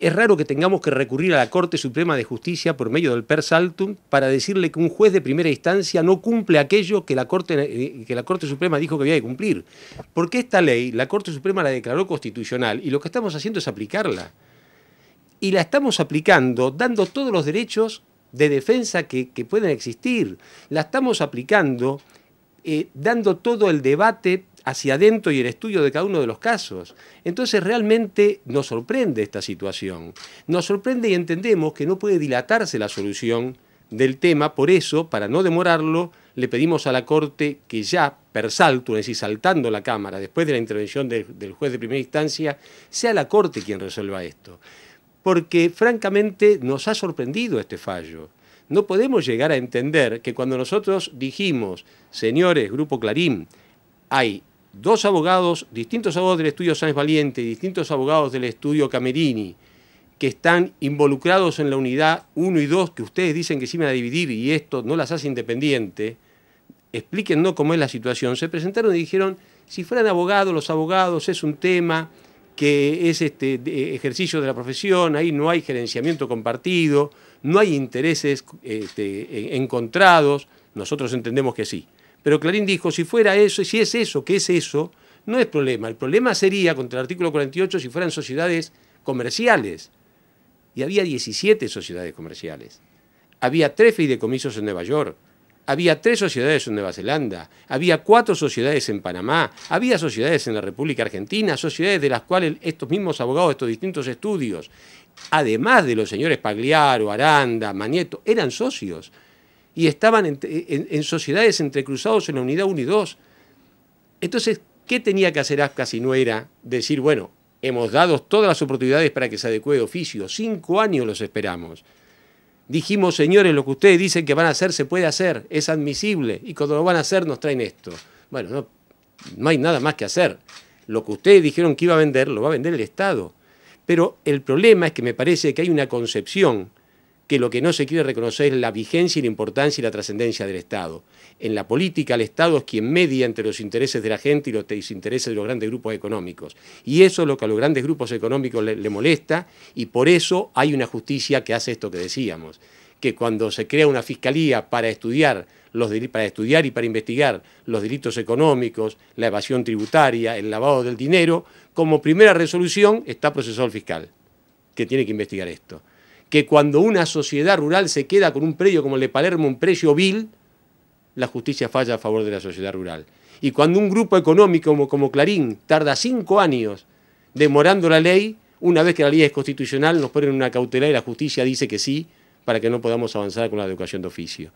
Es raro que tengamos que recurrir a la Corte Suprema de Justicia por medio del per saltum para decirle que un juez de primera instancia no cumple aquello que la Corte, eh, que la Corte Suprema dijo que había que cumplir. Porque esta ley, la Corte Suprema la declaró constitucional y lo que estamos haciendo es aplicarla. Y la estamos aplicando dando todos los derechos de defensa que, pueden existir. La estamos aplicando eh, dando todo el debate hacia adentro y el estudio de cada uno de los casos. Entonces realmente nos sorprende esta situación. Nos sorprende y entendemos que no puede dilatarse la solución del tema, por eso, para no demorarlo, le pedimos a la Corte que ya, per salto, es decir, saltando la Cámara, después de la intervención del juez de primera instancia, sea la Corte quien resuelva esto. Porque francamente nos ha sorprendido este fallo no podemos llegar a entender que cuando nosotros dijimos, señores, Grupo Clarín, hay dos abogados, distintos abogados del estudio Sáenz Valiente y distintos abogados del estudio Camerini, que están involucrados en la unidad 1 y 2, que ustedes dicen que se iban a dividir y esto no las hace independiente, no cómo es la situación. Se presentaron y dijeron, si fueran abogados, los abogados es un tema que es este ejercicio de la profesión, ahí no hay gerenciamiento compartido, no hay intereses este, encontrados, nosotros entendemos que sí. Pero Clarín dijo, si fuera eso, si es eso, que es eso, no es problema. El problema sería, contra el artículo 48, si fueran sociedades comerciales. Y había 17 sociedades comerciales. Había tres fideicomisos en Nueva York. Había tres sociedades en Nueva Zelanda, había cuatro sociedades en Panamá, había sociedades en la República Argentina, sociedades de las cuales estos mismos abogados de estos distintos estudios, además de los señores Pagliaro, Aranda, Mañeto, eran socios y estaban en, sociedades entrecruzados en la unidad 1 y 2. Entonces, ¿qué tenía que hacer AFCA si no era decir, bueno, hemos dado todas las oportunidades para que se adecue de oficio? Cinco años los esperamos. Dijimos, señores, lo que ustedes dicen que van a hacer se puede hacer, es admisible, y cuando lo van a hacer nos traen esto. Bueno, no, no hay nada más que hacer. Lo que ustedes dijeron que iba a vender, lo va a vender el Estado. Pero el problema es que me parece que hay una concepción que lo que no se quiere reconocer es la vigencia y la importancia y la trascendencia del Estado. En la política el Estado es quien media entre los intereses de la gente y los intereses de los grandes grupos económicos. Y eso es lo que a los grandes grupos económicos le, molesta y por eso hay una justicia que hace esto que decíamos que cuando se crea una fiscalía para estudiar, los para estudiar y para investigar los delitos económicos, la evasión tributaria, el lavado del dinero, como primera resolución está procesado el fiscal, que tiene que investigar esto que cuando una sociedad rural se queda con un predio como el de Palermo, un precio vil, la justicia falla a favor de la sociedad rural. Y cuando un grupo económico como, como Clarín tarda cinco años demorando la ley, una vez que la ley es constitucional nos ponen una cautela y la justicia dice que sí para que no podamos avanzar con la educación de oficio.